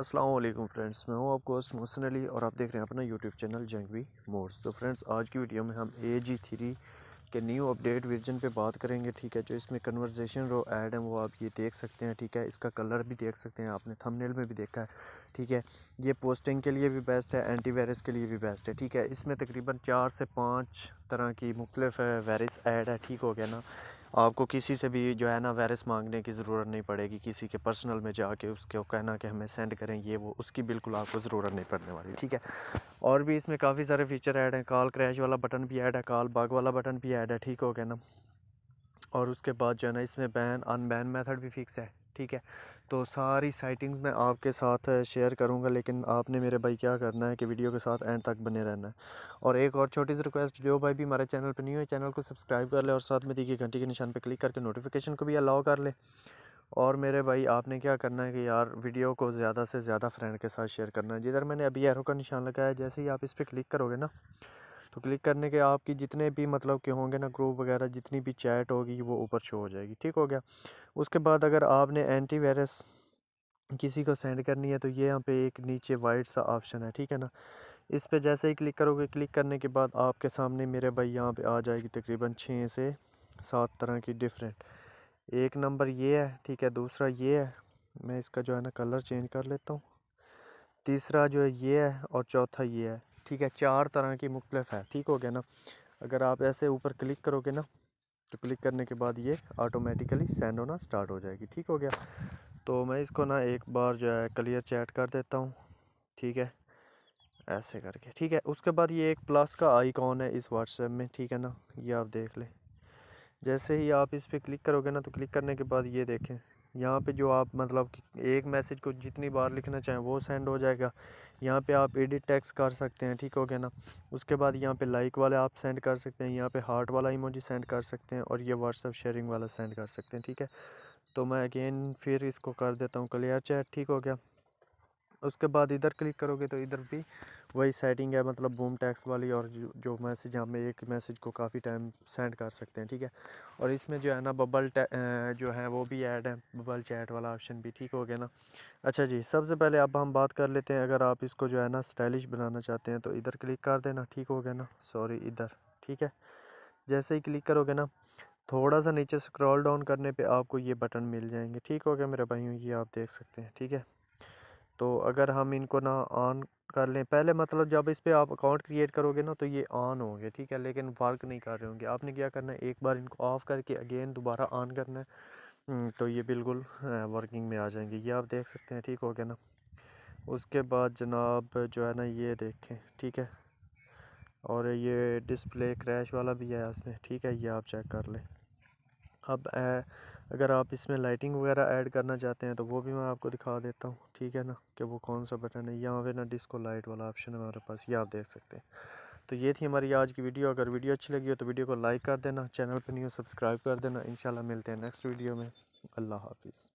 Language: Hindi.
अस्सलाम वालेकुम फ्रेंड्स मैं हूं आपको होस्ट मोहसिन अली और आप देख रहे हैं अपना यूट्यूब चैनल जंगवी मोर्स तो फ्रेंड्स आज की वीडियो में हम ए जी थ्री के न्यू अपडेट वर्जन पे बात करेंगे ठीक है जो इसमें कन्वर्जेशन रो ऐड है वो आप ये देख सकते हैं ठीक है इसका कलर भी देख सकते हैं आपने थंबनेल में भी देखा है ठीक है ये पोस्टिंग के लिए भी बेस्ट है एंटी वायरस के लिए भी बेस्ट है ठीक है इसमें तकरीबन चार से पाँच तरह की मुख्तफ वायरस ऐड है ठीक हो गया ना आपको किसी से भी जो है ना वायरस मांगने की ज़रूरत नहीं पड़ेगी किसी के पर्सनल में जाके उसको कहना कि हमें सेंड करें ये वो उसकी बिल्कुल आपको ज़रूरत नहीं पड़ने वाली ठीक है और भी इसमें काफ़ी सारे फीचर ऐड हैं कॉल क्रैश वाला बटन भी ऐड है कॉल बाग वाला बटन भी ऐड है ठीक हो गया ना और उसके बाद जो है ना इसमें बैन अनबैन मेथड भी फिक्स है ठीक है तो सारी साइटिंग्स मैं आपके साथ शेयर करूंगा लेकिन आपने मेरे भाई क्या करना है कि वीडियो के साथ एंड तक बने रहना है और एक और छोटी सी रिक्वेस्ट जो भाई भी हमारे चैनल पर नहीं हुए चैनल को सब्सक्राइब कर ले और साथ में दी गई घंटी के निशान पर क्लिक करके नोटिफिकेशन को भी अलाउ कर ले और मेरे भाई आपने क्या करना है कि यार वीडियो को ज़्यादा से ज़्यादा फ्रेंड के साथ शेयर करना है जिधर मैंने अभी एरो का निशान लगाया जैसे ही आप इस पर क्लिक करोगे ना तो क्लिक करने के आपकी जितने भी मतलब के होंगे ना ग्रुप वगैरह जितनी भी चैट होगी वो ऊपर शो हो जाएगी ठीक हो गया उसके बाद अगर आपने एंटी वायरस किसी को सेंड करनी है तो ये यहाँ पे एक नीचे वाइट सा ऑप्शन है ठीक है ना इस पे जैसे ही क्लिक करोगे क्लिक करने के बाद आपके सामने मेरे भाई यहाँ पे आ जाएगी तकरीबन छः से सात तरह की डिफरेंट एक नंबर ये है ठीक है दूसरा ये है मैं इसका जो है ना कलर चेंज कर लेता हूँ तीसरा जो है ये है और चौथा ये है ठीक है चार तरह की मुख्तलफ है ठीक हो गया ना अगर आप ऐसे ऊपर क्लिक करोगे ना तो क्लिक करने के बाद ये ऑटोमेटिकली सेंड होना स्टार्ट हो जाएगी ठीक हो गया तो मैं इसको ना एक बार जो है क्लियर चैट कर देता हूँ ठीक है ऐसे करके ठीक है उसके बाद ये एक प्लस का आइकॉन है इस व्हाट्सएप में ठीक है ना ये आप देख लें जैसे ही आप इस पर क्लिक करोगे ना तो क्लिक करने के बाद ये देखें यहाँ पे जो आप मतलब एक मैसेज को जितनी बार लिखना चाहें वो सेंड हो जाएगा यहाँ पे आप एडिट टैक्स कर सकते हैं ठीक हो गया ना उसके बाद यहाँ पे लाइक वाला आप सेंड कर सकते हैं यहाँ पे हार्ट वाला इमोजी सेंड कर सकते हैं और ये व्हाट्सअप शेयरिंग वाला सेंड कर सकते हैं ठीक है तो मैं अगेन फिर इसको कर देता हूँ क्लियर चैट ठीक हो गया उसके बाद इधर क्लिक करोगे तो इधर भी वही सेटिंग है मतलब बूम टैक्स वाली और जो, जो मैसेज हम एक मैसेज को काफ़ी टाइम सेंड कर सकते हैं ठीक है और इसमें जो है ना बबल जो है वो भी ऐड है बबल चैट वाला ऑप्शन भी ठीक हो गया ना अच्छा जी सबसे पहले अब हम बात कर लेते हैं अगर आप इसको जो है ना स्टाइलिश बनाना चाहते हैं तो इधर क्लिक कर देना ठीक हो गया ना सॉरी इधर ठीक है जैसे ही क्लिक करोगे ना थोड़ा सा नीचे स्क्रॉल डाउन करने पे आपको ये बटन मिल जाएंगे ठीक हो गया मेरे भाइयों ये आप देख सकते हैं ठीक है तो अगर हम इनको ना ऑन कर लें पहले मतलब जब इस पर आप अकाउंट क्रिएट करोगे ना तो ये ऑन होंगे ठीक है लेकिन वर्क नहीं कर रहे होंगे आपने क्या करना है एक बार इनको ऑफ़ करके अगेन दोबारा ऑन करना है हम्म, तो ये बिल्कुल वर्किंग में आ जाएंगे ये आप देख सकते हैं ठीक हो गया ना उसके बाद जनाब जो है ना ये देखें ठीक है और ये डिस्प्ले क्रैश वाला भी है इसमें ठीक है ये आप चेक कर लें अब अगर आप इसमें लाइटिंग वगैरह ऐड करना चाहते हैं तो वो भी मैं आपको दिखा देता हूँ ठीक है ना कि वो कौन सा बटन है यहाँ पे ना डिस्को लाइट वाला ऑप्शन है हमारे पास ये आप देख सकते हैं तो ये थी हमारी आज की वीडियो अगर वीडियो अच्छी लगी हो तो वीडियो को लाइक कर देना चैनल पर नहीं हो सब्सक्राइब कर देना इंशाल्लाह मिलते हैं नेक्स्ट वीडियो में अल्लाह हाफिज़